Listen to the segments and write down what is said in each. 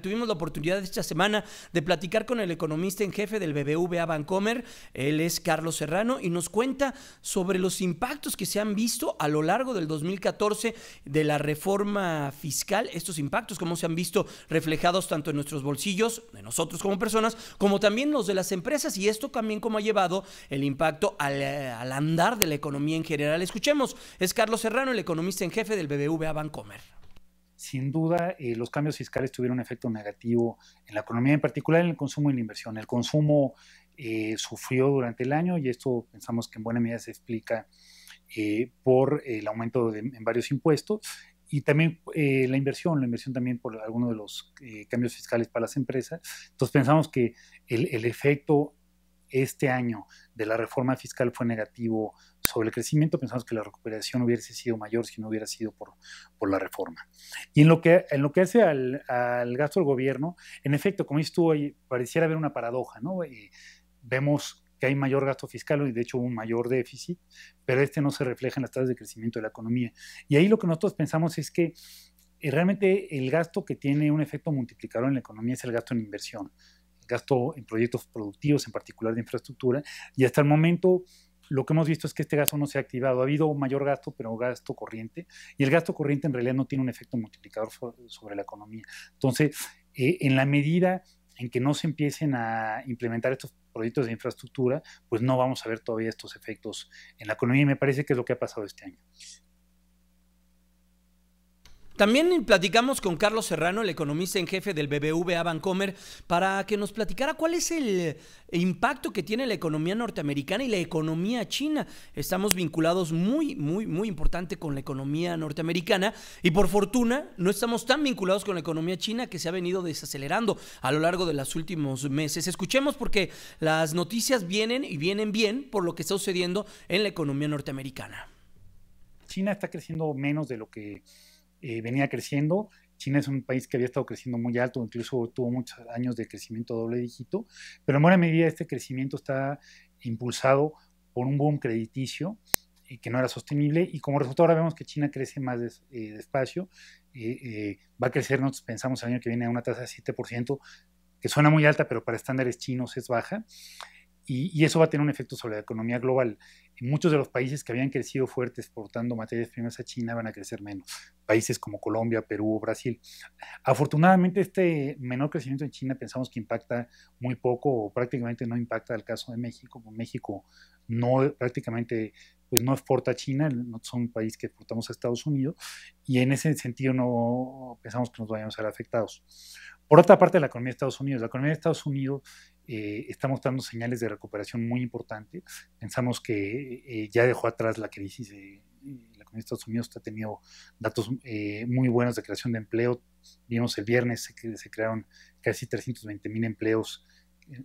Tuvimos la oportunidad esta semana de platicar con el economista en jefe del BBVA Bancomer, él es Carlos Serrano, y nos cuenta sobre los impactos que se han visto a lo largo del 2014 de la reforma fiscal, estos impactos, cómo se han visto reflejados tanto en nuestros bolsillos, de nosotros como personas, como también los de las empresas, y esto también cómo ha llevado el impacto al, al andar de la economía en general. Escuchemos, es Carlos Serrano, el economista en jefe del BBVA Bancomer sin duda eh, los cambios fiscales tuvieron un efecto negativo en la economía, en particular en el consumo y la inversión. El consumo eh, sufrió durante el año y esto pensamos que en buena medida se explica eh, por el aumento en varios impuestos y también la inversión, la inversión también por algunos de los cambios fiscales para las empresas. Entonces pensamos que el, el efecto este año de la reforma fiscal fue negativo sobre el crecimiento pensamos que la recuperación hubiese sido mayor si no hubiera sido por, por la reforma. Y en lo que, en lo que hace al, gasto del gobierno, en efecto, como dices tú, pareciera haber una paradoja, ¿no? vemos que hay mayor gasto fiscal y de hecho un mayor déficit, pero este no se refleja en las tasas de crecimiento de la economía. Y ahí lo que nosotros pensamos es que eh, realmente el gasto que tiene un efecto multiplicador en la economía es el gasto en inversión, el gasto en proyectos productivos, en particular de infraestructura, y hasta el momento lo que hemos visto es que este gasto no se ha activado. Ha habido mayor gasto, pero gasto corriente. Y el gasto corriente en realidad no tiene un efecto multiplicador sobre la economía. Entonces, eh, en la medida en que no se empiecen a implementar estos proyectos de infraestructura, pues no vamos a ver todavía estos efectos en la economía y me parece que es lo que ha pasado este año. También platicamos con Carlos Serrano, el economista en jefe del BBVA Bancomer, para que nos platicara cuál es el impacto que tiene la economía norteamericana y la economía china. Estamos vinculados muy, muy, muy importante con la economía norteamericana y por fortuna no estamos tan vinculados con la economía china que se ha venido desacelerando a lo largo de los últimos meses. Escuchemos porque las noticias vienen y vienen bien por lo que está sucediendo en la economía norteamericana. China está creciendo menos de lo que eh, venía creciendo. China es un país que había estado creciendo muy alto, incluso tuvo muchos años de crecimiento doble dígito, pero en buena medida este crecimiento está impulsado por un boom crediticio eh, que no era sostenible y como resultado ahora vemos que China crece más eh, despacio, va a crecer, nosotros pensamos el año que viene a una tasa de 7%, que suena muy alta, pero para estándares chinos es baja y, eso va a tener un efecto sobre la economía global. Muchos de los países que habían crecido fuerte exportando materias primas a China van a crecer menos. Países como Colombia, Perú o Brasil. Afortunadamente, este menor crecimiento en China pensamos que impacta muy poco o prácticamente no impacta al caso de México. México no prácticamente pues no exporta a China, no son países que exportamos a Estados Unidos y en ese sentido no pensamos que nos vayamos a ser afectados. Por otra parte, la economía de Estados Unidos. La economía de Estados Unidos eh, está mostrando señales de recuperación muy importantes. Pensamos que eh, ya dejó atrás la crisis. Eh, la economía de Estados Unidos ha tenido datos muy buenos de creación de empleo. Vimos el viernes se, se crearon casi 320 mil empleos.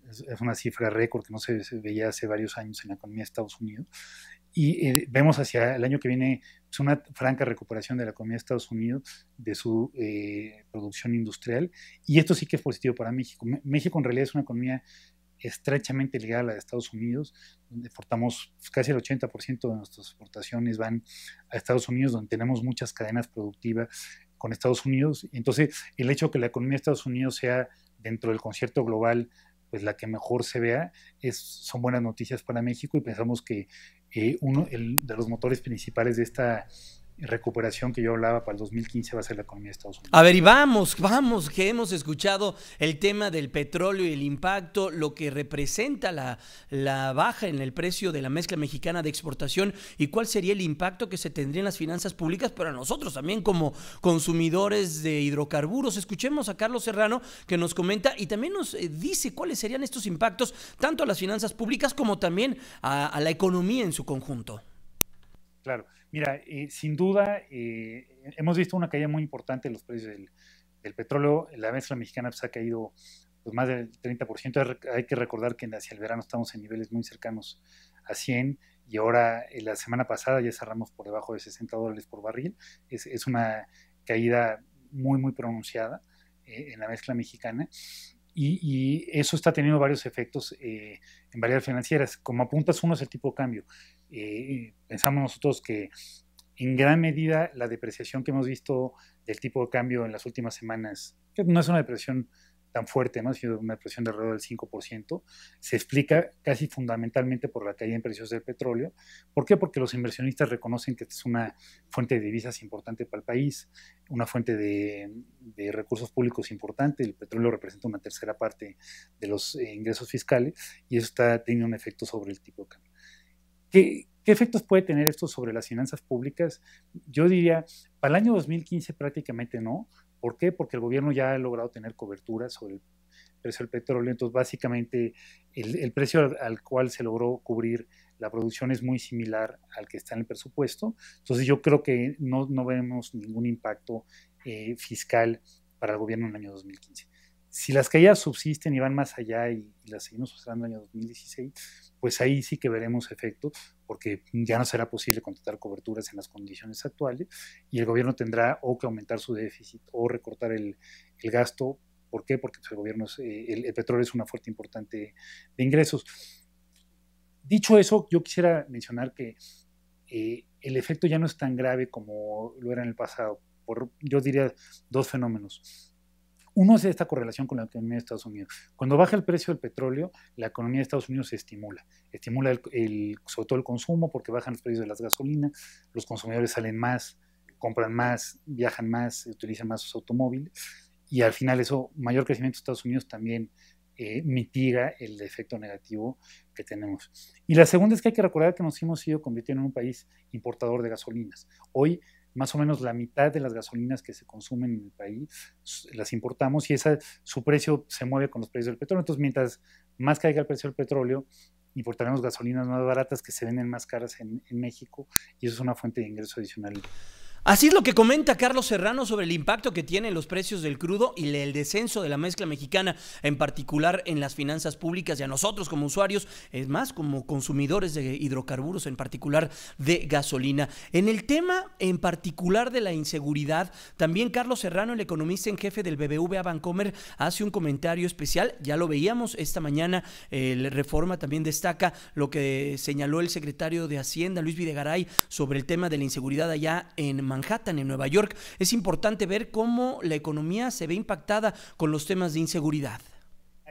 Es, una cifra récord que no se veía hace varios años en la economía de Estados Unidos y eh, vemos hacia el año que viene pues, una franca recuperación de la economía de Estados Unidos, de su eh, producción industrial, y esto sí que es positivo para México. México en realidad es una economía estrechamente ligada a la de Estados Unidos, donde exportamos pues, casi el 80% de nuestras exportaciones van a Estados Unidos, donde tenemos muchas cadenas productivas con Estados Unidos. Entonces, el hecho de que la economía de Estados Unidos sea dentro del concierto global pues la que mejor se vea es, son buenas noticias para México y pensamos que eh, uno el, de los motores principales de esta recuperación que yo hablaba para el 2015 va a ser la economía de Estados Unidos. A ver, y vamos, vamos, que hemos escuchado el tema del petróleo y el impacto, lo que representa la, baja en el precio de la mezcla mexicana de exportación y cuál sería el impacto que se tendría en las finanzas públicas para nosotros también como consumidores de hidrocarburos. Escuchemos a Carlos Serrano que nos comenta y también nos eh, dice cuáles serían estos impactos tanto a las finanzas públicas como también a la economía en su conjunto. Claro, mira, eh, sin duda eh, hemos visto una caída muy importante en los precios del, petróleo. La mezcla mexicana pues, ha caído pues, más del 30%. Hay que recordar que hacia el verano estamos en niveles muy cercanos a 100 y ahora en eh, la semana pasada ya cerramos por debajo de 60 dólares por barril. Es, una caída muy, muy pronunciada en la mezcla mexicana. Y, eso está teniendo varios efectos en variedades financieras. Como apuntas, uno es el tipo de cambio eh, pensamos nosotros que en gran medida la depreciación que hemos visto del tipo de cambio en las últimas semanas, que no es una depresión tan fuerte, ¿no? sino una depresión de alrededor del 5%, se explica casi fundamentalmente por la caída en precios del petróleo. ¿Por qué? Porque los inversionistas reconocen que es una fuente de divisas importante para el país, una fuente de, de recursos públicos importante, el petróleo representa una tercera parte de los eh, ingresos fiscales y eso está teniendo un efecto sobre el tipo de cambio. ¿Qué, efectos puede tener esto sobre las finanzas públicas? Yo diría, para el año 2015 prácticamente no. ¿Por qué? Porque el gobierno ya ha logrado tener cobertura sobre el precio del petróleo. Entonces, básicamente, el, precio al, cual se logró cubrir la producción es muy similar al que está en el presupuesto. Entonces, yo creo que no, vemos ningún impacto eh, fiscal para el gobierno en el año 2015. Si las caídas subsisten y van más allá y, las seguimos mostrando en el año 2016, pues ahí sí que veremos efecto, porque ya no será posible contratar coberturas en las condiciones actuales y el gobierno tendrá o que aumentar su déficit o recortar el, gasto. ¿Por qué? Porque pues, el, gobierno eh, el, el petróleo es una fuente importante de ingresos. Dicho eso, yo quisiera mencionar que eh, el efecto ya no es tan grave como lo era en el pasado, por, yo diría, dos fenómenos. Uno es esta correlación con la economía de Estados Unidos. Cuando baja el precio del petróleo, la economía de Estados Unidos se estimula. Estimula el, sobre todo el consumo porque bajan los precios de las gasolinas, los consumidores salen más, compran más, viajan más, utilizan más sus automóviles y al final eso, mayor crecimiento de Estados Unidos también eh, mitiga el efecto negativo que tenemos. Y la segunda es que hay que recordar que nos hemos ido convirtiendo en un país importador de gasolinas. Hoy más o menos la mitad de las gasolinas que se consumen en el país las importamos y esa, su precio se mueve con los precios del petróleo. Entonces, mientras más caiga el precio del petróleo, importaremos gasolinas más baratas que se venden más caras en, en México y eso es una fuente de ingreso adicional Así es lo que comenta Carlos Serrano sobre el impacto que tienen los precios del crudo y el descenso de la mezcla mexicana, en particular en las finanzas públicas y a nosotros como usuarios, es más, como consumidores de hidrocarburos, en particular de gasolina. En el tema en particular de la inseguridad, también Carlos Serrano, el economista en jefe del BBVA Bancomer, hace un comentario especial, ya lo veíamos esta mañana, el eh, Reforma también destaca lo que señaló el secretario de Hacienda, Luis Videgaray, sobre el tema de la inseguridad allá en Manhattan, en Nueva York, es importante ver cómo la economía se ve impactada con los temas de inseguridad.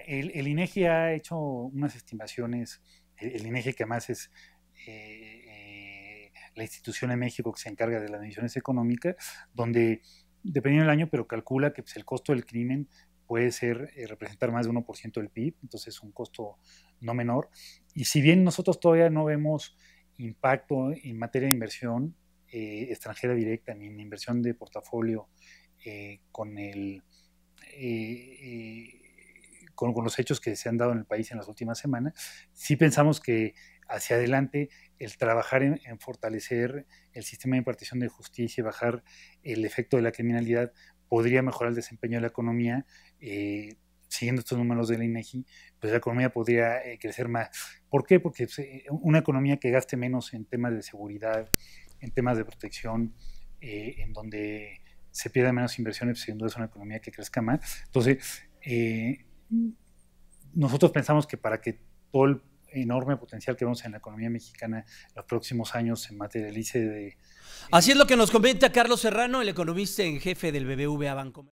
El, INEGI e ha hecho unas estimaciones, el, INEGI e que más es eh, eh, la institución en México que se encarga de las mediciones económicas, donde, dependiendo del año, pero calcula que pues, el costo del crimen puede ser eh, representar más de 1% del PIB, entonces es un costo no menor. Y si bien nosotros todavía no vemos impacto en materia de inversión, eh, extranjera directa ni en inversión de portafolio eh, con, el, eh, con, los hechos que se han dado en el país en las últimas semanas, si pensamos que hacia adelante el trabajar en, fortalecer el sistema de impartición de justicia y bajar el efecto de la criminalidad podría mejorar el desempeño de la economía. siguiendo estos números de la INEGI, e pues la economía podría crecer más. ¿Por qué? Porque pues, una economía que gaste menos en temas de seguridad, en temas de protección, eh, en donde se pierde menos inversiones, y pues, es una economía que crezca más. Entonces, eh, nosotros pensamos que para que todo el enorme potencial que vemos en la economía mexicana los próximos años se materialice de... Así es lo que nos comenta Carlos Serrano, el economista en jefe del BBVA Banco.